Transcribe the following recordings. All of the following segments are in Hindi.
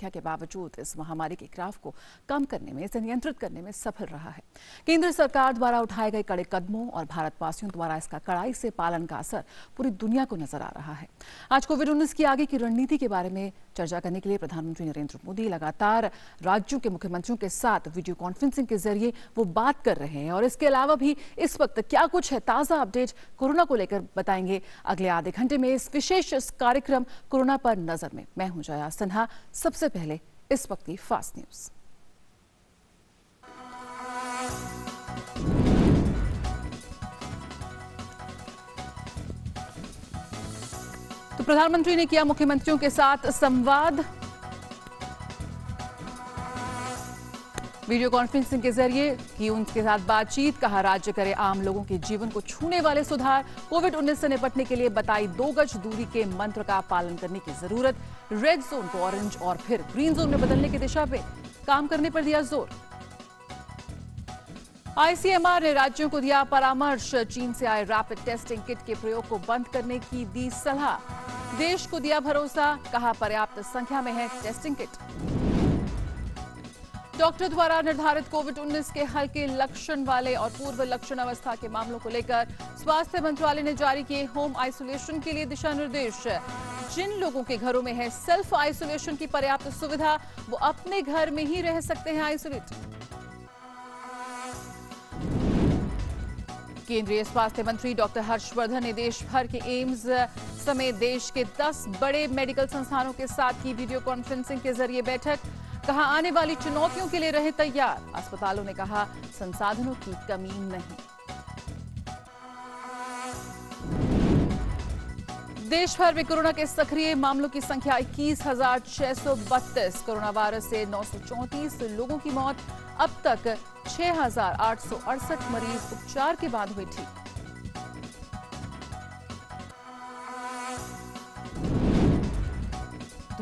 संख्या के बावजूद इस महामारी के ग्राफ को कम करने में इसे नियंत्रित करने में सफल रहा है केंद्र सरकार द्वारा उठाए गए कड़े कदमों और भारतवासियों द्वारा इसका कड़ाई से पालन का असर पूरी दुनिया को नजर आ रहा है आज कोविड उन्नीस की आगे की रणनीति के बारे में चर्चा करने के लिए प्रधानमंत्री नरेंद्र मोदी लगातार राज्यों के मुख्यमंत्रियों के साथ वीडियो कॉन्फ्रेंसिंग के जरिए वो बात कर रहे हैं और इसके अलावा भी इस वक्त क्या कुछ है ताजा अपडेट कोरोना को लेकर बताएंगे अगले आधे घंटे में इस विशेष कार्यक्रम कोरोना पर नजर में मैं हूं जया सिन्हा सबसे पहले इस वक्त की फास्ट न्यूज तो प्रधानमंत्री ने किया मुख्यमंत्रियों के साथ संवाद वीडियो कॉन्फ्रेंसिंग के जरिए की उनके साथ बातचीत कहा राज्य करे आम लोगों के जीवन को छूने वाले सुधार कोविड उन्नीस से निपटने के लिए बताई दो गज दूरी के मंत्र का पालन करने की जरूरत रेड जोन को ऑरेंज और फिर ग्रीन जोन में बदलने की दिशा में काम करने पर दिया जोर आईसीएमआर ने राज्यों को दिया परामर्श चीन से आए रैपिड टेस्टिंग किट के प्रयोग को बंद करने की दी सलाह देश को दिया भरोसा कहा पर्याप्त संख्या में है टेस्टिंग किट डॉक्टर द्वारा निर्धारित कोविड 19 के हल्के लक्षण वाले और पूर्व लक्षण अवस्था के मामलों को लेकर स्वास्थ्य मंत्रालय ने जारी किए होम आइसोलेशन के लिए दिशा निर्देश जिन लोगों के घरों में है सेल्फ आइसोलेशन की पर्याप्त सुविधा वो अपने घर में ही रह सकते हैं आइसोलेट केंद्रीय स्वास्थ्य मंत्री डॉक्टर हर्षवर्धन ने देश भर के एम्स समेत देश के 10 बड़े मेडिकल संस्थानों के साथ की वीडियो कॉन्फ्रेंसिंग के जरिए बैठक कहा आने वाली चुनौतियों के लिए रहे तैयार अस्पतालों ने कहा संसाधनों की कमी नहीं देश भर में कोरोना के सक्रिय मामलों की संख्या इक्कीस हजार छह सौ बत्तीस कोरोना वायरस से नौ सौ चौंतीस लोगों की मौत अब तक छह हजार आठ सौ अड़सठ मरीज उपचार के बाद हुए ठीक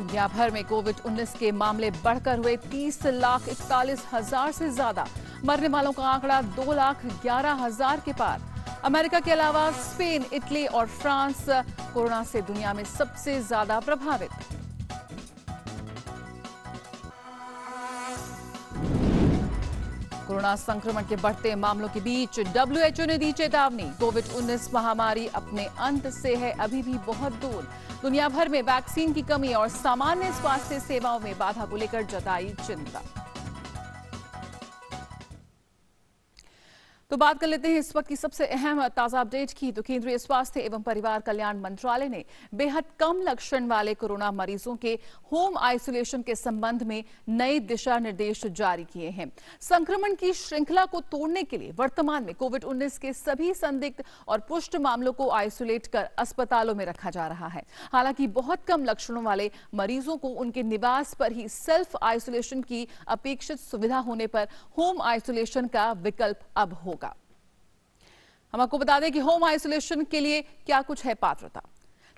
दुनिया भर में कोविड 19 के मामले बढ़कर हुए 30 लाख इकतालीस हजार से ज्यादा मरने वालों का आंकड़ा दो लाख ग्यारह हजार के पार अमेरिका के अलावा स्पेन इटली और फ्रांस कोरोना से दुनिया में सबसे ज्यादा प्रभावित कोरोना संक्रमण के बढ़ते मामलों के बीच डब्ल्यूएचओ ने दी चेतावनी कोविड 19 महामारी अपने अंत से है अभी भी बहुत दूर दुनिया भर में वैक्सीन की कमी और सामान्य स्वास्थ्य सेवाओं में बाधा को लेकर जताई चिंता तो बात कर लेते हैं इस वक्त की सबसे अहम ताजा अपडेट की तो केंद्रीय स्वास्थ्य एवं परिवार कल्याण मंत्रालय ने बेहद कम लक्षण वाले कोरोना मरीजों के होम आइसोलेशन के संबंध में नए दिशा निर्देश जारी किए हैं संक्रमण की श्रृंखला को तोड़ने के लिए वर्तमान में कोविड 19 के सभी संदिग्ध और पुष्ट मामलों को आइसोलेट कर अस्पतालों में रखा जा रहा है हालांकि बहुत कम लक्षणों वाले मरीजों को उनके निवास पर ही सेल्फ आइसोलेशन की अपेक्षित सुविधा होने पर होम आइसोलेशन का विकल्प अब होगा हम आपको बता दें कि होम आइसोलेशन के लिए क्या कुछ है पात्रता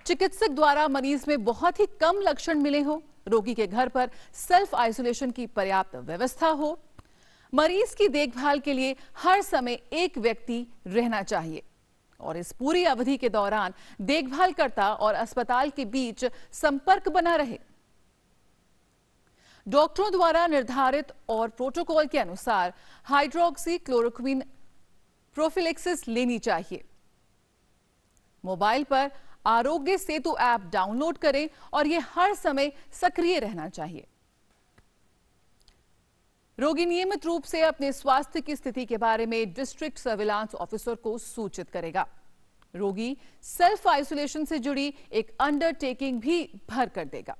चिकित्सक द्वारा मरीज में बहुत ही कम लक्षण मिले हो रोगी के घर पर सेल्फ आइसोलेशन की पर्याप्त व्यवस्था हो मरीज की देखभाल के लिए हर समय एक व्यक्ति रहना चाहिए और इस पूरी अवधि के दौरान देखभाल करता और अस्पताल के बीच संपर्क बना रहे डॉक्टरों द्वारा निर्धारित और प्रोटोकॉल के अनुसार हाइड्रोक्सी क्लोरोक्विन प्रोफिलेक्सिस लेनी चाहिए मोबाइल पर आरोग्य सेतु ऐप डाउनलोड करें और यह हर समय सक्रिय रहना चाहिए रोगी नियमित रूप से अपने स्वास्थ्य की स्थिति के बारे में डिस्ट्रिक्ट सर्विलांस ऑफिसर को सूचित करेगा रोगी सेल्फ आइसोलेशन से जुड़ी एक अंडरटेकिंग भी भर कर देगा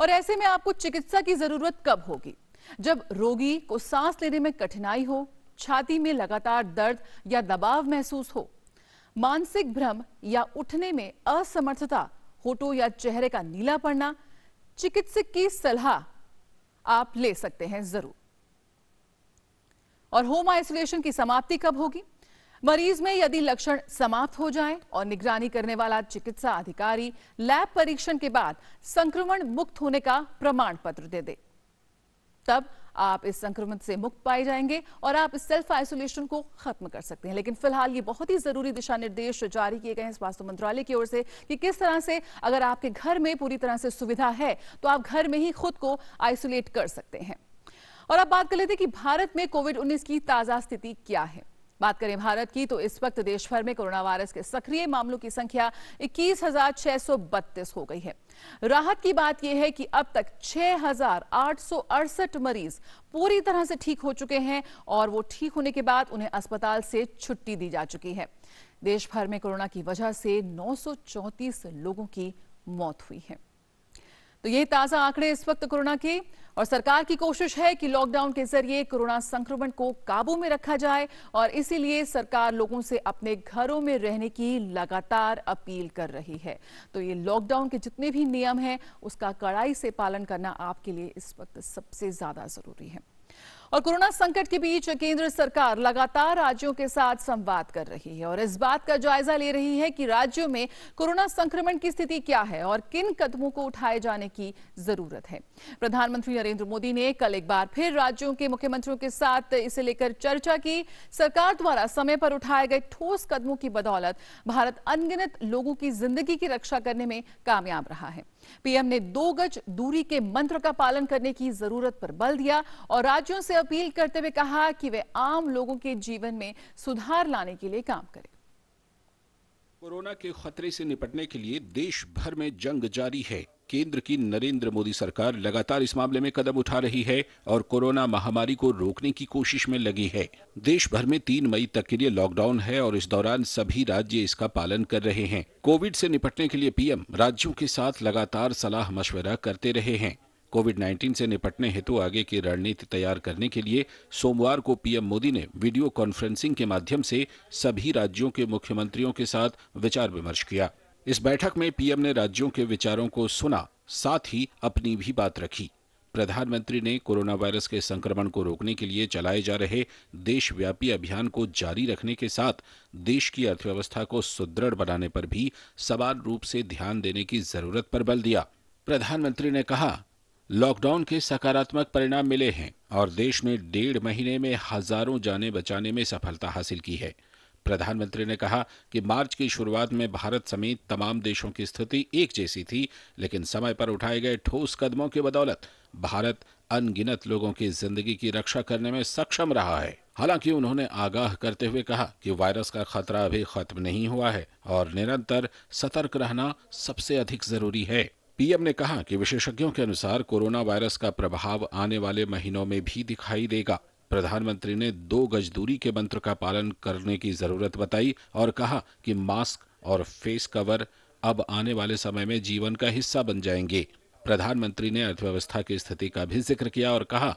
और ऐसे में आपको चिकित्सा की जरूरत कब होगी जब रोगी को सांस लेने में कठिनाई हो छाती में लगातार दर्द या दबाव महसूस हो मानसिक भ्रम या उठने में असमर्थता होटो या चेहरे का नीला पड़ना चिकित्सक की सलाह आप ले सकते हैं जरूर और होम आइसोलेशन की समाप्ति कब होगी मरीज में यदि लक्षण समाप्त हो जाएं और निगरानी करने वाला चिकित्सा अधिकारी लैब परीक्षण के बाद संक्रमण मुक्त होने का प्रमाण पत्र दे दे तब आप इस संक्रमण से मुक्त पाए जाएंगे और आप इस सेल्फ आइसोलेशन को खत्म कर सकते हैं लेकिन फिलहाल ये बहुत ही जरूरी दिशा निर्देश जारी किए गए हैं स्वास्थ्य मंत्रालय की ओर से कि किस तरह से अगर आपके घर में पूरी तरह से सुविधा है तो आप घर में ही खुद को आइसोलेट कर सकते हैं और अब बात कर लेते हैं कि भारत में कोविड 19 की ताजा स्थिति क्या है बात करें भारत की तो इस वक्त देश भर में कोरोना वायरस के सक्रिय मामलों की संख्या इक्कीस हो गई है राहत की बात यह है कि अब तक छह मरीज पूरी तरह से ठीक हो चुके हैं और वो ठीक होने के बाद उन्हें अस्पताल से छुट्टी दी जा चुकी है देश भर में कोरोना की वजह से नौ लोगों की मौत हुई है तो ये ताजा आंकड़े इस वक्त कोरोना के और सरकार की कोशिश है कि लॉकडाउन के जरिए कोरोना संक्रमण को काबू में रखा जाए और इसीलिए सरकार लोगों से अपने घरों में रहने की लगातार अपील कर रही है तो ये लॉकडाउन के जितने भी नियम हैं उसका कड़ाई से पालन करना आपके लिए इस वक्त सबसे ज्यादा जरूरी है और कोरोना संकट के बीच केंद्र सरकार लगातार राज्यों के साथ संवाद कर रही है और इस बात का जायजा ले रही है कि राज्यों में कोरोना संक्रमण की स्थिति क्या है और किन कदमों को उठाए जाने की जरूरत है प्रधानमंत्री नरेंद्र मोदी ने कल एक बार फिर राज्यों के मुख्यमंत्रियों के साथ इसे लेकर चर्चा की सरकार द्वारा समय पर उठाए गए ठोस कदमों की बदौलत भारत अनगिनत लोगों की जिंदगी की रक्षा करने में कामयाब रहा है पीएम ने दो गज दूरी के मंत्र का पालन करने की जरूरत पर बल दिया और राज्यों से अपील करते हुए कहा कि वे आम लोगों के जीवन में सुधार लाने के लिए काम करें कोरोना के खतरे से निपटने के लिए देश भर में जंग जारी है केंद्र की नरेंद्र मोदी सरकार लगातार इस मामले में कदम उठा रही है और कोरोना महामारी को रोकने की कोशिश में लगी है देश भर में तीन मई तक के लिए लॉकडाउन है और इस दौरान सभी राज्य इसका पालन कर रहे हैं कोविड से निपटने के लिए पीएम राज्यों के साथ लगातार सलाह मशवरा करते रहे हैं कोविड 19 से निपटने हेतु आगे की रणनीति तैयार करने के लिए सोमवार को पीएम मोदी ने वीडियो कॉन्फ्रेंसिंग के माध्यम से सभी राज्यों के मुख्यमंत्रियों के साथ विचार विमर्श किया इस बैठक में पीएम ने राज्यों के विचारों को सुना साथ ही अपनी भी बात रखी प्रधानमंत्री ने कोरोना वायरस के संक्रमण को रोकने के लिए चलाए जा रहे देशव्यापी अभियान को जारी रखने के साथ देश की अर्थव्यवस्था को सुदृढ़ बनाने पर भी समान रूप से ध्यान देने की जरूरत पर बल दिया प्रधानमंत्री ने कहा लॉकडाउन के सकारात्मक परिणाम मिले हैं और देश ने डेढ़ महीने में हजारों जाने बचाने में सफलता हासिल की है प्रधानमंत्री ने कहा कि मार्च की शुरुआत में भारत समेत तमाम देशों की स्थिति एक जैसी थी लेकिन समय पर उठाए गए ठोस कदमों की बदौलत भारत अनगिनत लोगों की जिंदगी की रक्षा करने में सक्षम रहा है हालांकि उन्होंने आगाह करते हुए कहा कि वायरस का खतरा अभी खत्म नहीं हुआ है और निरंतर सतर्क रहना सबसे अधिक जरूरी है पीएम ने कहा कि विशेषज्ञों के अनुसार कोरोना वायरस का प्रभाव आने वाले महीनों में भी दिखाई देगा प्रधानमंत्री ने दो गज दूरी के मंत्र का पालन करने की जरूरत बताई और कहा कि मास्क और फेस कवर अब आने वाले समय में जीवन का हिस्सा बन जाएंगे प्रधानमंत्री ने अर्थव्यवस्था की स्थिति का भी जिक्र किया और कहा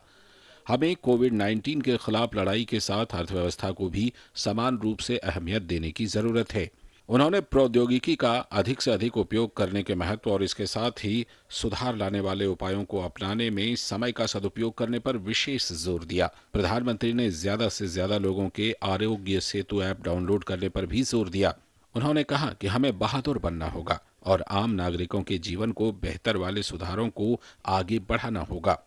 हमें कोविड 19 के खिलाफ लड़ाई के साथ अर्थव्यवस्था को भी समान रूप से अहमियत देने की जरूरत है उन्होंने प्रौद्योगिकी का अधिक से अधिक उपयोग करने के महत्व और इसके साथ ही सुधार लाने वाले उपायों को अपनाने में समय का सदुपयोग करने पर विशेष जोर दिया प्रधानमंत्री ने ज्यादा से ज्यादा लोगों के आरोग्य सेतु ऐप डाउनलोड करने पर भी जोर दिया उन्होंने कहा कि हमें बहादुर बनना होगा और आम नागरिकों के जीवन को बेहतर वाले सुधारों को आगे बढ़ाना होगा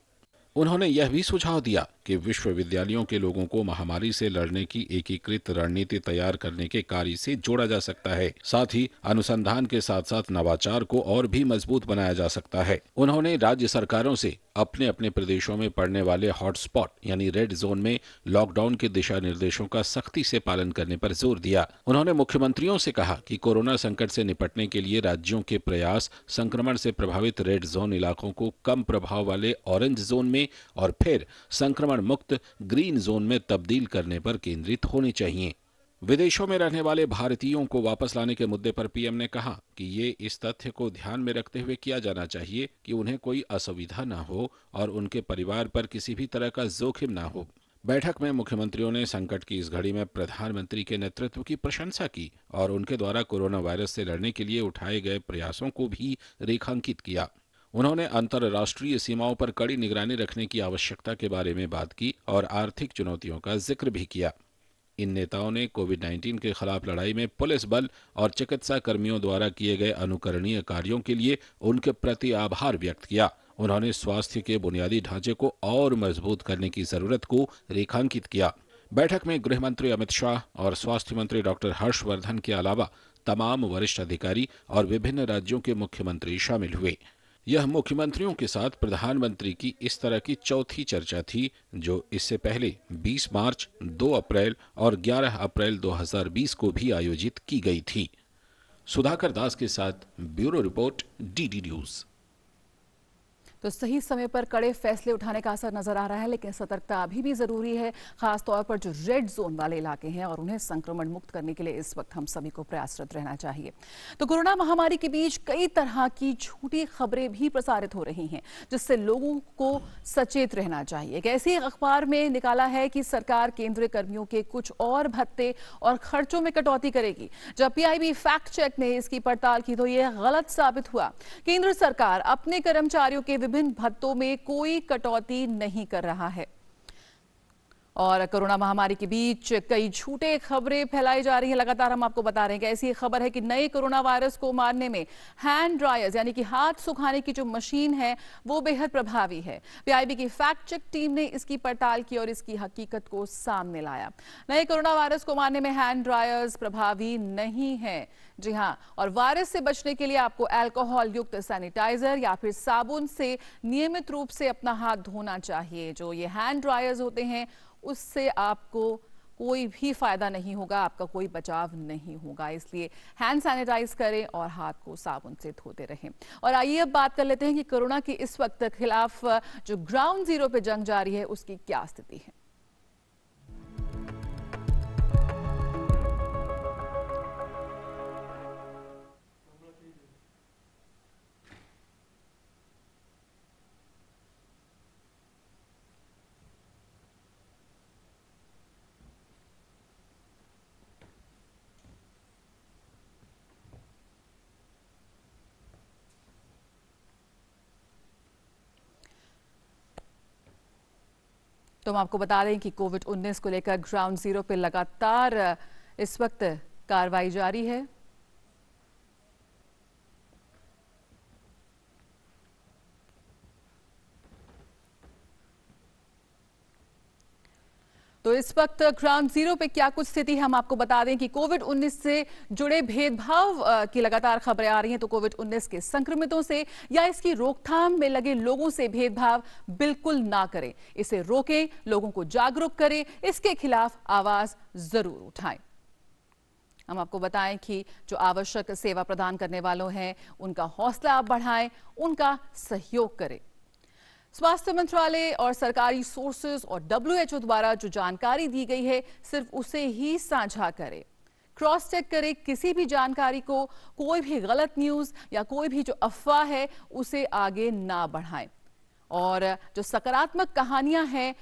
उन्होंने यह भी सुझाव दिया कि विश्वविद्यालयों के लोगों को महामारी से लड़ने की एकीकृत रणनीति तैयार करने के कार्य से जोड़ा जा सकता है साथ ही अनुसंधान के साथ साथ नवाचार को और भी मजबूत बनाया जा सकता है उन्होंने राज्य सरकारों से अपने अपने प्रदेशों में पड़ने वाले हॉटस्पॉट यानी रेड जोन में लॉकडाउन के दिशा निर्देशों का सख्ती से पालन करने पर जोर दिया उन्होंने मुख्यमंत्रियों से कहा कि कोरोना संकट से निपटने के लिए राज्यों के प्रयास संक्रमण से प्रभावित रेड जोन इलाकों को कम प्रभाव वाले ऑरेंज जोन में और फिर संक्रमण प्रदूषण मुक्त ग्रीन जोन में तब्दील करने पर केंद्रित होने चाहिए विदेशों में रहने वाले भारतीयों को वापस लाने के मुद्दे पर पीएम ने कहा कि ये इस तथ्य को ध्यान में रखते हुए किया जाना चाहिए कि उन्हें कोई असुविधा न हो और उनके परिवार पर किसी भी तरह का जोखिम न हो बैठक में मुख्यमंत्रियों ने संकट की इस घड़ी में प्रधानमंत्री के नेतृत्व की प्रशंसा की और उनके द्वारा कोरोना वायरस से लड़ने के लिए उठाए गए प्रयासों को भी रेखांकित किया उन्होंने अंतर्राष्ट्रीय सीमाओं पर कड़ी निगरानी रखने की आवश्यकता के बारे में बात की और आर्थिक चुनौतियों का जिक्र भी किया इन नेताओं ने कोविड 19 के खिलाफ लड़ाई में पुलिस बल और चिकित्सा कर्मियों द्वारा किए गए अनुकरणीय कार्यों के लिए उनके प्रति आभार व्यक्त किया उन्होंने स्वास्थ्य के बुनियादी ढांचे को और मजबूत करने की जरूरत को रेखांकित किया बैठक में गृह मंत्री अमित शाह और स्वास्थ्य मंत्री डॉक्टर हर्षवर्धन के अलावा तमाम वरिष्ठ अधिकारी और विभिन्न राज्यों के मुख्यमंत्री शामिल हुए यह मुख्यमंत्रियों के साथ प्रधानमंत्री की इस तरह की चौथी चर्चा थी जो इससे पहले 20 मार्च 2 अप्रैल और 11 अप्रैल 2020 को भी आयोजित की गई थी सुधाकर दास के साथ ब्यूरो रिपोर्ट डीडी न्यूज़ तो सही समय पर कड़े फैसले उठाने का असर नजर आ रहा है लेकिन सतर्कता अभी भी जरूरी है खासतौर पर जो रेड जोन वाले इलाके हैं और उन्हें संक्रमण मुक्त करने के लिए इस वक्त हम सभी को प्रयासरत रहना चाहिए तो कोरोना महामारी के बीच कई तरह की झूठी खबरें भी प्रसारित हो रही हैं जिससे लोगों को सचेत रहना चाहिए एक ऐसे अखबार में निकाला है कि सरकार केंद्रीय कर्मियों के कुछ और भत्ते और खर्चों में कटौती करेगी जब पी फैक्ट चेक ने इसकी पड़ताल की तो यह गलत साबित हुआ केंद्र सरकार अपने कर्मचारियों के विभिन्न भत्तों में कोई कटौती नहीं कर रहा है और कोरोना महामारी के बीच कई झूठे खबरें फैलाई जा रही है लगातार हम आपको बता रहे हैं कि ऐसी खबर है कि नए कोरोना वायरस को मारने में हैंड ड्रायर्स यानी कि हाथ सुखाने की जो मशीन है वो बेहद प्रभावी है पीआईबी की फैक्ट चेक टीम ने इसकी पड़ताल की और इसकी हकीकत को सामने लाया नए कोरोना वायरस को मारने में हैंड ड्रायर्स प्रभावी नहीं है जी हाँ और वायरस से बचने के लिए आपको एल्कोहल युक्त सैनिटाइजर या फिर साबुन से नियमित रूप से अपना हाथ धोना चाहिए जो ये हैंड ड्रायर्स होते हैं उससे आपको कोई भी फ़ायदा नहीं होगा आपका कोई बचाव नहीं होगा इसलिए हैंड सैनिटाइज करें और हाथ को साबुन से धोते रहें और आइए अब बात कर लेते हैं कि कोरोना की इस वक्त खिलाफ जो ग्राउंड जीरो पे जंग जारी है उसकी क्या स्थिति है तो हम आपको बता दें कि कोविड 19 को लेकर ग्राउंड जीरो पर लगातार इस वक्त कार्रवाई जारी है इस वक्त ग्राउंड जीरो पे क्या कुछ स्थिति है हम आपको बता दें कि कोविड 19 से जुड़े भेदभाव की लगातार खबरें आ रही हैं तो कोविड 19 के संक्रमितों से या इसकी रोकथाम में लगे लोगों से भेदभाव बिल्कुल ना करें इसे रोकें लोगों को जागरूक करें इसके खिलाफ आवाज जरूर उठाएं हम आपको बताएं कि जो आवश्यक सेवा प्रदान करने वालों हैं उनका हौसला आप बढ़ाएं उनका सहयोग करें स्वास्थ्य मंत्रालय और सरकारी सोर्सेज और डब्ल्यूएचओ द्वारा जो जानकारी दी गई है सिर्फ उसे ही साझा करें क्रॉस चेक करें किसी भी जानकारी को कोई भी गलत न्यूज या कोई भी जो अफवाह है उसे आगे ना बढ़ाएं और जो सकारात्मक कहानियां हैं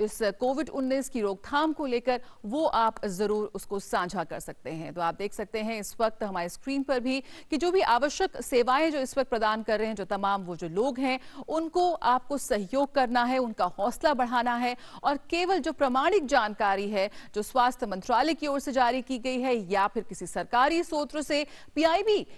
इस कोविड 19 की रोकथाम को लेकर वो आप ज़रूर उसको साझा कर सकते हैं तो आप देख सकते हैं इस वक्त हमारे स्क्रीन पर भी कि जो भी आवश्यक सेवाएं जो इस वक्त प्रदान कर रहे हैं जो तमाम वो जो लोग हैं उनको आपको सहयोग करना है उनका हौसला बढ़ाना है और केवल जो प्रमाणिक जानकारी है जो स्वास्थ्य मंत्रालय की ओर से जारी की गई है या फिर किसी सरकारी सूत्र से पी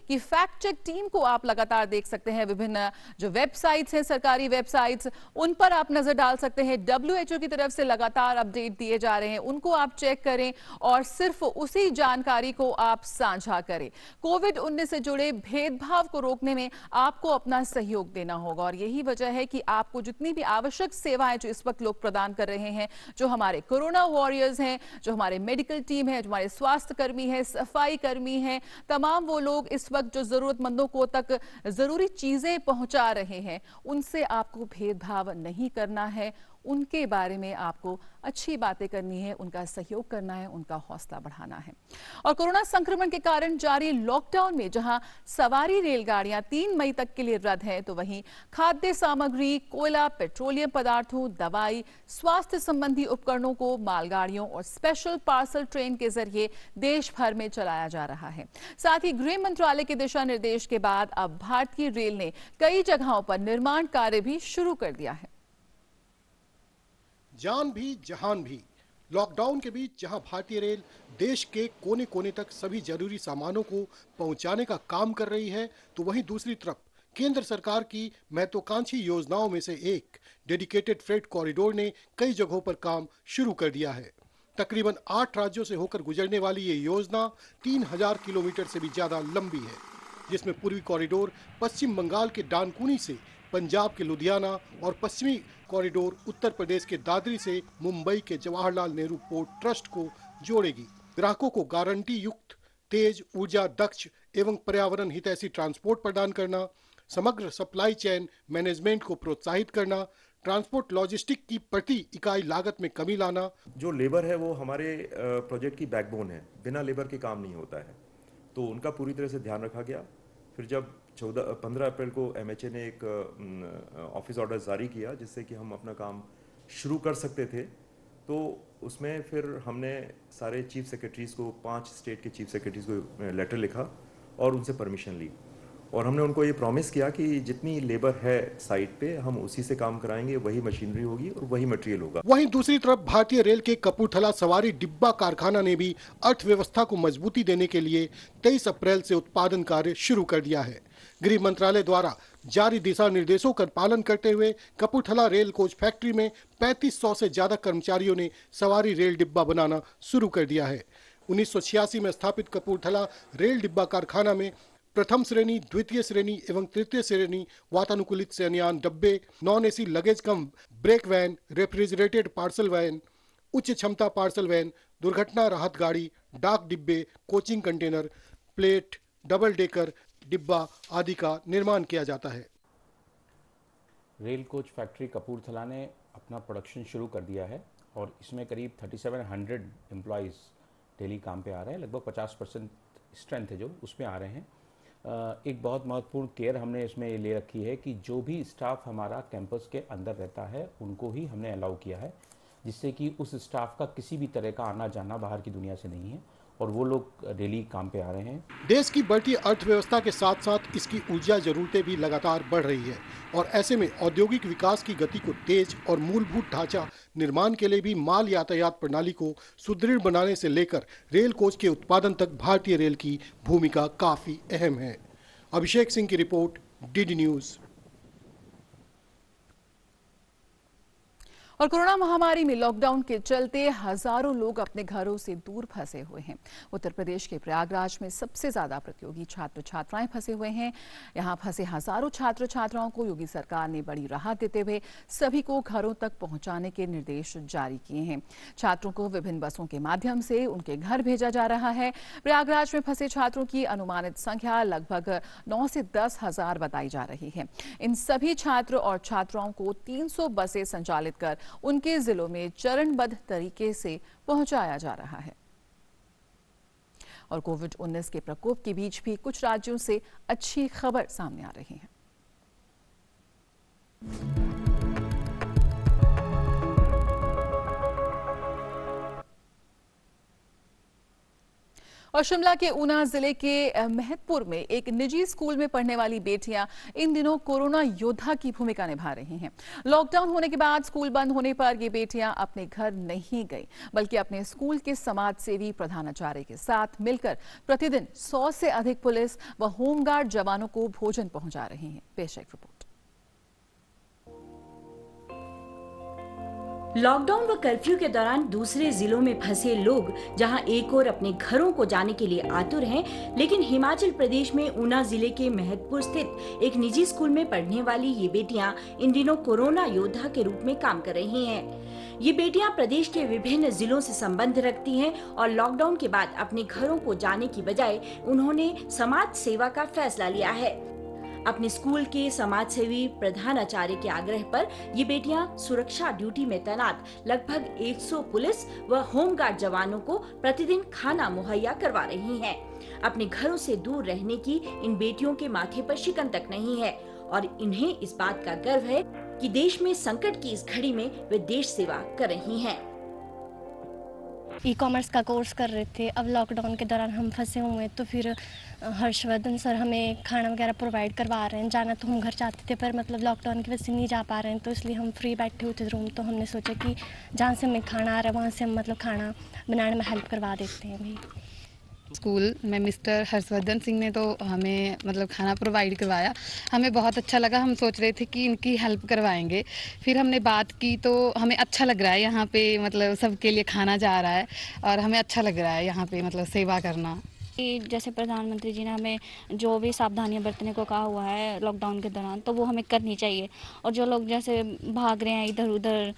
की फैक्ट चेक टीम को आप लगातार देख सकते हैं विभिन्न जो वेबसाइट्स हैं सरकारी वेबसाइट्स उन पर आप नजर डाल सकते हैं डब्ल्यू राज्यों की तरफ से लगातार अपडेट दिए जा रहे हैं उनको आप चेक करें और सिर्फ उसी जानकारी को आप साझा करें कोविड उन्नीस से जुड़े भेदभाव को रोकने में आपको अपना सहयोग देना होगा और यही वजह है कि आपको जितनी भी आवश्यक सेवाएं जो इस वक्त लोग प्रदान कर रहे हैं जो हमारे कोरोना वॉरियर्स हैं जो हमारे मेडिकल टीम है जो हमारे स्वास्थ्य कर्मी है सफाई कर्मी है तमाम वो लोग इस वक्त जो जरूरतमंदों को तक जरूरी चीजें पहुंचा रहे हैं उनसे आपको भेदभाव नहीं करना है उनके बारे में आपको अच्छी बातें करनी है उनका सहयोग करना है उनका हौसला बढ़ाना है और कोरोना संक्रमण के कारण जारी लॉकडाउन में जहां सवारी रेलगाड़ियां तीन मई तक के लिए रद्द हैं तो वहीं खाद्य सामग्री कोयला पेट्रोलियम पदार्थों दवाई स्वास्थ्य संबंधी उपकरणों को मालगाड़ियों और स्पेशल पार्सल ट्रेन के जरिए देश भर में चलाया जा रहा है साथ ही गृह मंत्रालय के दिशा निर्देश के बाद अब भारतीय रेल ने कई जगहों पर निर्माण कार्य भी शुरू कर दिया है जान भी जहान भी लॉकडाउन के बीच जहां भारतीय रेल देश के कोने कोने तक सभी जरूरी सामानों को पहुंचाने का काम कर रही है तो वहीं दूसरी तरफ केंद्र सरकार की महत्वाकांक्षी योजनाओं में से एक डेडिकेटेड फ्रेट कॉरिडोर ने कई जगहों पर काम शुरू कर दिया है तकरीबन आठ राज्यों से होकर गुजरने वाली ये योजना तीन हजार किलोमीटर से भी ज्यादा लंबी है जिसमें पूर्वी कॉरिडोर पश्चिम बंगाल के डानकुनी से पंजाब के लुधियाना और पश्चिमी कॉरिडोर उत्तर प्रदेश के दादरी से मुंबई के जवाहरलाल नेहरू पोर्ट ट्रस्ट को जोड़ेगी ग्राहकों को गारंटी युक्त तेज ऊर्जा दक्ष एवं पर्यावरण हितैषी ट्रांसपोर्ट प्रदान करना समग्र सप्लाई चैन मैनेजमेंट को प्रोत्साहित करना ट्रांसपोर्ट लॉजिस्टिक की प्रति इकाई लागत में कमी लाना जो लेबर है वो हमारे प्रोजेक्ट की बैकबोन है बिना लेबर के काम नहीं होता है तो उनका पूरी तरह से ध्यान रखा गया फिर जब चौदह पंद्रह अप्रैल को एम ने एक ऑफिस ऑर्डर जारी किया जिससे कि हम अपना काम शुरू कर सकते थे तो उसमें फिर हमने सारे चीफ सेक्रेटरीज़ को पांच स्टेट के चीफ सेक्रेटरीज़ को लेटर लिखा और उनसे परमिशन ली और हमने उनको ये प्रॉमिस किया कि जितनी लेबर है साइट पे हम उसी से काम कराएंगे वही मशीनरी होगी और वही मटेरियल होगा वहीं दूसरी तरफ भारतीय रेल के कपूरथला सवारी डिब्बा कारखाना ने भी अर्थव्यवस्था को मजबूती देने के लिए 23 अप्रैल से उत्पादन कार्य शुरू कर दिया है गृह मंत्रालय द्वारा जारी दिशा निर्देशों का कर पालन करते हुए कपूरथला रेल कोच फैक्ट्री में 3500 से ज्यादा कर्मचारियों ने सवारी रेल डिब्बा बनाना शुरू कर दिया है उन्नीस में स्थापित कपूरथला रेल डिब्बा कारखाना में प्रथम श्रेणी द्वितीय श्रेणी एवं तृतीय श्रेणी वातानुकूलित सैनियान डब्बे non AC luggage cum brake van refrigerated parcel van उच्च क्षमता पार्सल वैन दुर्घटना राहत गाड़ी डाक डिब्बे coaching container plate double decker डिब्बा आदि का निर्माण किया जाता है रेल कोच फैक्ट्री कपूरथला ने अपना प्रोडक्शन शुरू कर दिया है और इसमें करीब 3700 एम्प्लॉयज़ डेली काम पे आ रहे हैं लगभग 50 परसेंट स्ट्रेंथ है जो उसमें आ रहे हैं एक बहुत महत्वपूर्ण केयर हमने इसमें ले रखी है कि जो भी स्टाफ हमारा कैंपस के अंदर रहता है उनको ही हमने अलाउ किया है जिससे कि उस स्टाफ का किसी भी तरह का आना जाना बाहर की दुनिया से नहीं है और वो लोग डेली काम पे आ रहे हैं देश की बढ़ती अर्थव्यवस्था के साथ साथ इसकी ऊर्जा जरूरतें भी लगातार बढ़ रही है और ऐसे में औद्योगिक विकास की गति को तेज और मूलभूत ढांचा निर्माण के लिए भी माल यातायात प्रणाली को सुदृढ़ बनाने से लेकर रेल कोच के उत्पादन तक भारतीय रेल की भूमिका काफी अहम है अभिषेक सिंह की रिपोर्ट डी न्यूज़ और कोरोना महामारी में लॉकडाउन के चलते हजारों लोग अपने घरों से दूर फंसे हुए हैं उत्तर प्रदेश के प्रयागराज में सबसे ज्यादा प्रतियोगी छात्र छात्राएं फंसे हुए हैं यहां फंसे हजारों छात्र छात्राओं को योगी सरकार ने बड़ी राहत देते हुए सभी को घरों तक पहुंचाने के निर्देश जारी किए हैं छात्रों को विभिन्न बसों के माध्यम से उनके घर भेजा जा रहा है प्रयागराज में फंसे छात्रों की अनुमानित संख्या लगभग नौ से दस हजार बताई जा रही है इन सभी छात्र और छात्राओं को तीन बसें संचालित कर उनके जिलों में चरणबद्ध तरीके से पहुंचाया जा रहा है और कोविड 19 के प्रकोप के बीच भी कुछ राज्यों से अच्छी खबर सामने आ रही है और शिमला के ऊना जिले के मेहतपुर में एक निजी स्कूल में पढ़ने वाली बेटियां इन दिनों कोरोना योद्धा की भूमिका निभा रही हैं लॉकडाउन होने के बाद स्कूल बंद होने पर ये बेटियां अपने घर नहीं गई बल्कि अपने स्कूल के समाज सेवी प्रधानाचार्य के साथ मिलकर प्रतिदिन सौ से अधिक पुलिस व होमगार्ड जवानों को भोजन पहुंचा रही है पेश एक रिपोर्ट लॉकडाउन व कर्फ्यू के दौरान दूसरे जिलों में फंसे लोग जहां एक और अपने घरों को जाने के लिए आतुर हैं, लेकिन हिमाचल प्रदेश में ऊना जिले के महकपुर स्थित एक निजी स्कूल में पढ़ने वाली ये बेटियां इन दिनों कोरोना योद्धा के रूप में काम कर रही हैं। ये बेटियां प्रदेश के विभिन्न जिलों से संबंध रखती हैं और लॉकडाउन के बाद अपने घरों को जाने की बजाय उन्होंने समाज सेवा का फैसला लिया है अपने स्कूल के समाजसेवी प्रधानाचार्य के आग्रह पर ये बेटियां सुरक्षा ड्यूटी में तैनात लगभग 100 पुलिस व होमगार्ड जवानों को प्रतिदिन खाना मुहैया करवा रही हैं। अपने घरों से दूर रहने की इन बेटियों के माथे पर शिकन तक नहीं है और इन्हें इस बात का गर्व है कि देश में संकट की इस घड़ी में वे देश सेवा कर रही हैं। ई कॉमर्स का कोर्स कर रहे थे अब लॉकडाउन के दौरान हम फंसे हुए हैं तो फिर हर्षवर्धन सर हमें खाना वगैरह प्रोवाइड करवा रहे हैं जाना तो हम घर चाहते थे पर मतलब लॉकडाउन की वजह से नहीं जा पा रहे हैं तो इसलिए हम फ्री बैठे हुए थे रूम तो हमने सोचा कि जहाँ से हमें खाना आ रहा है वहाँ से हम मतलब खाना बनाने में हेल्प करवा देते हैं भाई स्कूल में मिस्टर हर्षवर्धन सिंह ने तो हमें मतलब खाना प्रोवाइड करवाया हमें बहुत अच्छा लगा हम सोच रहे थे कि इनकी हेल्प करवाएंगे फिर हमने बात की तो हमें अच्छा लग रहा है यहाँ पे मतलब सबके लिए खाना जा रहा है और हमें अच्छा लग रहा है यहाँ पे मतलब सेवा करना जैसे प्रधानमंत्री जी ने हमें जो भी सावधानियां बरतने को कहा हुआ है लॉकडाउन के दौरान तो वो हमें करनी चाहिए और जो लोग जैसे भाग रहे हैं इधर उधर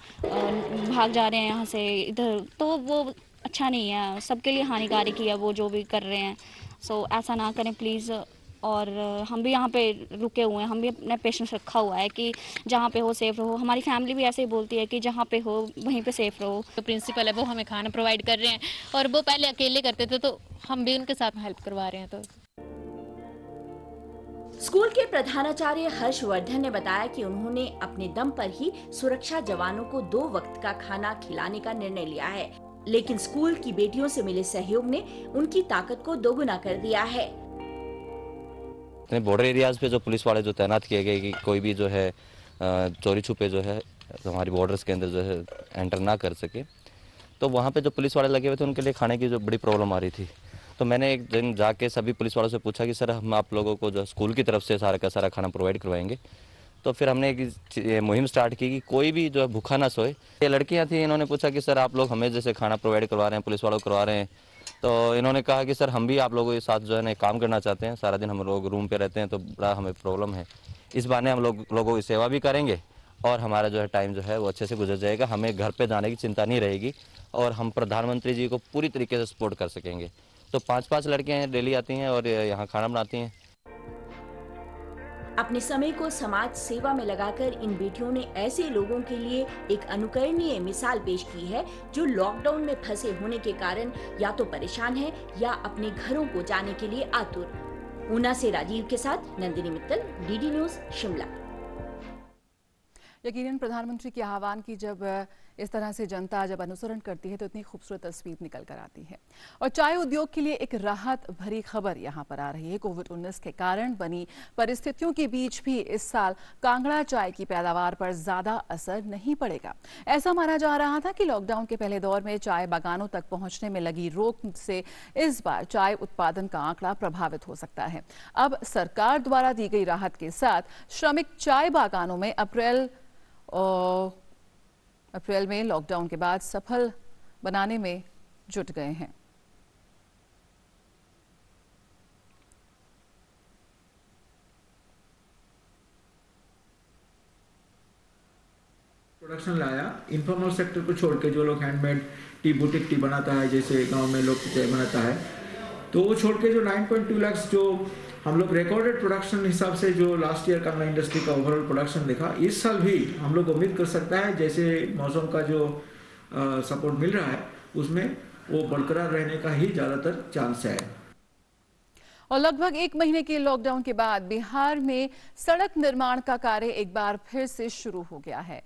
भाग जा रहे हैं यहाँ से इधर तो वो अच्छा नहीं है सबके लिए हानिकारक ही है वो जो भी कर रहे हैं सो so, ऐसा ना करें प्लीज़ और हम भी यहाँ पे रुके हुए हैं हम भी अपने पेशेंस रखा हुआ है कि जहाँ पे हो सेफ रहो हमारी फैमिली भी ऐसे ही बोलती है कि जहाँ पे हो वहीं पे सेफ रहो तो प्रिंसिपल है वो हमें खाना प्रोवाइड कर रहे हैं और वो पहले अकेले करते थे तो हम भी उनके साथ हेल्प करवा रहे हैं तो स्कूल के प्रधानाचार्य हर्षवर्धन ने बताया कि उन्होंने अपने दम पर ही सुरक्षा जवानों को दो वक्त का खाना खिलाने का निर्णय लिया है लेकिन स्कूल की बेटियों से मिले सहयोग ने उनकी ताकत को दोगुना कर दिया है बॉर्डर एरियाज पे जो पुलिस वाले जो तैनात किए गए कि कोई भी जो है चोरी छुपे जो है हमारी बॉर्डर्स के अंदर जो है एंटर ना कर सके तो वहाँ पे जो पुलिस वाले लगे हुए थे उनके लिए खाने की जो बड़ी प्रॉब्लम आ रही थी तो मैंने एक दिन जाके सभी पुलिस वालों से पूछा कि सर हम आप लोगों को जो स्कूल की तरफ से सारा का सारा खाना प्रोवाइड करवाएंगे तो फिर हमने एक मुहिम स्टार्ट की कि कोई भी जो है भूखा ना सोए ये लड़कियाँ थी इन्होंने पूछा कि सर आप लोग हमें जैसे खाना प्रोवाइड करवा रहे हैं पुलिस वालों करवा रहे हैं तो इन्होंने कहा कि सर हम भी आप लोगों के साथ जो है ना काम करना चाहते हैं सारा दिन हम लोग रूम पे रहते हैं तो बड़ा हमें प्रॉब्लम है इस बहाने हम लोग लोगों की सेवा भी करेंगे और हमारा जो है टाइम जो है वो अच्छे से गुजर जाएगा हमें घर पर जाने की चिंता नहीं रहेगी और हम प्रधानमंत्री जी को पूरी तरीके से सपोर्ट कर सकेंगे तो पाँच पाँच लड़कियाँ डेली आती हैं और यहाँ खाना बनाती हैं अपने समय को समाज सेवा में लगाकर इन बेटियों ने ऐसे लोगों के लिए एक अनुकरणीय मिसाल पेश की है जो लॉकडाउन में फंसे होने के कारण या तो परेशान है या अपने घरों को जाने के लिए आतुर ऊना से राजीव के साथ नंदिनी मित्तल डीडी न्यूज शिमला यकीनन प्रधानमंत्री के आह्वान की जब इस तरह से जनता जब अनुसरण करती है तो इतनी खूबसूरत तस्वीर निकल कर आती है और चाय उद्योग के लिए एक राहत भरी खबर यहां पर आ रही है कोविड उन्नीस के कारण बनी परिस्थितियों के बीच भी इस साल कांगड़ा चाय की पैदावार पर ज्यादा असर नहीं पड़ेगा ऐसा माना जा रहा था कि लॉकडाउन के पहले दौर में चाय बागानों तक पहुंचने में लगी रोक से इस बार चाय उत्पादन का आंकड़ा प्रभावित हो सकता है अब सरकार द्वारा दी गई राहत के साथ श्रमिक चाय बागानों में अप्रैल अप्रैल में लॉकडाउन के बाद सफल बनाने में जुट गए हैं प्रोडक्शन लाया इन्फॉर्मल सेक्टर को छोड़ के जो लोग हैंडमेड टी बुटीक टी बनाता है जैसे गांव में लोग बनाता है तो वो छोड़ के जो 9.2 लाख जो हम लोग रिकॉर्डेड प्रोडक्शन हिसाब से जो लास्ट ईयर का कांगड़ा इंडस्ट्री का ओवरऑल प्रोडक्शन देखा इस साल भी हम लोग उम्मीद कर सकता है जैसे मौसम का जो सपोर्ट मिल रहा है उसमें वो बरकरार रहने का ही ज़्यादातर चांस है और लगभग एक महीने के लॉकडाउन के बाद बिहार में सड़क निर्माण का कार्य एक बार फिर से शुरू हो गया है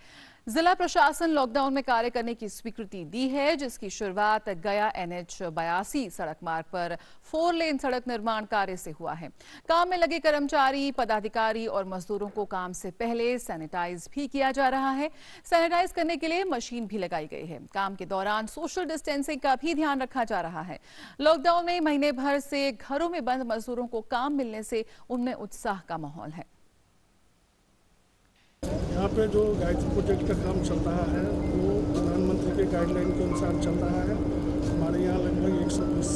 जिला प्रशासन लॉकडाउन में कार्य करने की स्वीकृति दी है जिसकी शुरुआत गया एनएच बयासी सड़क मार्ग पर फोर लेन सड़क निर्माण कार्य से हुआ है काम में लगे कर्मचारी पदाधिकारी और मजदूरों को काम से पहले सैनिटाइज भी किया जा रहा है सैनिटाइज करने के लिए मशीन भी लगाई गई है काम के दौरान सोशल डिस्टेंसिंग का भी ध्यान रखा जा रहा है लॉकडाउन में महीने भर से घरों में बंद मजदूरों को काम मिलने से उनमें उत्साह का माहौल है यहाँ पे जो गायत्री प्रोजेक्ट का काम चल रहा है वो प्रधानमंत्री के गाइडलाइन के अनुसार चल रहा है हमारे यहाँ लगभग एक सौ बीस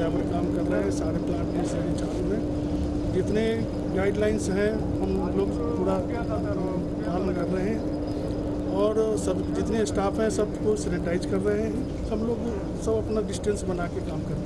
लेबर काम कर रहे हैं सारे प्लांट में सारे चालू में जितने गाइडलाइंस हैं हम लोग पूरा पालन कर रहे हैं और सब जितने स्टाफ हैं सबको सैनिटाइज कर रहे हैं हम लोग सब अपना डिस्टेंस बना के काम कर रहे हैं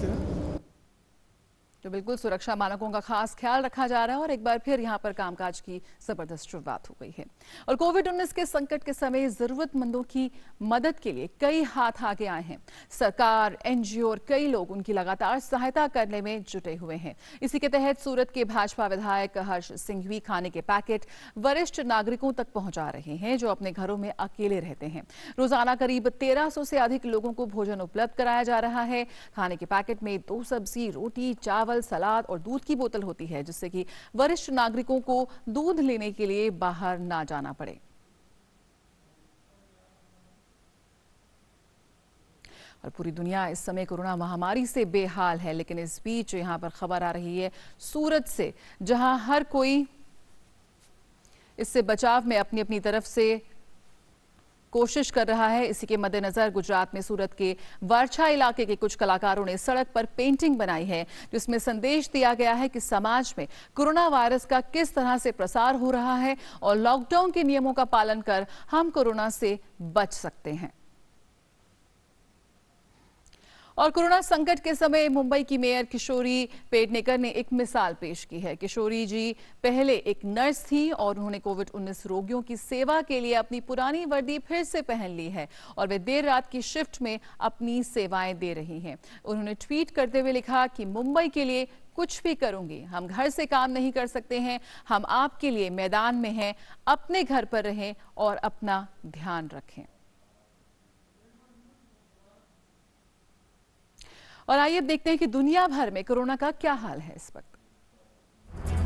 तो बिल्कुल सुरक्षा मानकों का खास ख्याल रखा जा रहा है और एक बार फिर यहाँ पर कामकाज की जबरदस्त शुरुआत हो गई है और कोविड उन्नीस के संकट के समय जरूरतमंदों की मदद के लिए कई हाथ आगे आए हैं सरकार एनजीओ और कई लोग उनकी लगातार सहायता करने में जुटे हुए हैं इसी के तहत सूरत के भाजपा विधायक हर्ष सिंघवी खाने के पैकेट वरिष्ठ नागरिकों तक पहुंचा रहे हैं जो अपने घरों में अकेले रहते हैं रोजाना करीब तेरह से अधिक लोगों को भोजन उपलब्ध कराया जा रहा है खाने के पैकेट में दो सब्जी रोटी चावल चावल सलाद और दूध की बोतल होती है जिससे कि वरिष्ठ नागरिकों को दूध लेने के लिए बाहर ना जाना पड़े और पूरी दुनिया इस समय कोरोना महामारी से बेहाल है लेकिन इस बीच यहां पर खबर आ रही है सूरत से जहां हर कोई इससे बचाव में अपनी अपनी तरफ से कोशिश कर रहा है इसी के मद्देनजर गुजरात में सूरत के वर्छा इलाके के कुछ कलाकारों ने सड़क पर पेंटिंग बनाई है जिसमें संदेश दिया गया है कि समाज में कोरोना वायरस का किस तरह से प्रसार हो रहा है और लॉकडाउन के नियमों का पालन कर हम कोरोना से बच सकते हैं और कोरोना संकट के समय मुंबई की मेयर किशोरी पेडनेकर ने एक मिसाल पेश की है किशोरी जी पहले एक नर्स थी और उन्होंने कोविड 19 रोगियों की सेवा के लिए अपनी पुरानी वर्दी फिर से पहन ली है और वे देर रात की शिफ्ट में अपनी सेवाएं दे रही हैं उन्होंने ट्वीट करते हुए लिखा कि मुंबई के लिए कुछ भी करूंगी हम घर से काम नहीं कर सकते हैं हम आपके लिए मैदान में हैं अपने घर पर रहें और अपना ध्यान रखें और आइए देखते हैं कि दुनिया भर में कोरोना का क्या हाल है इस वक्त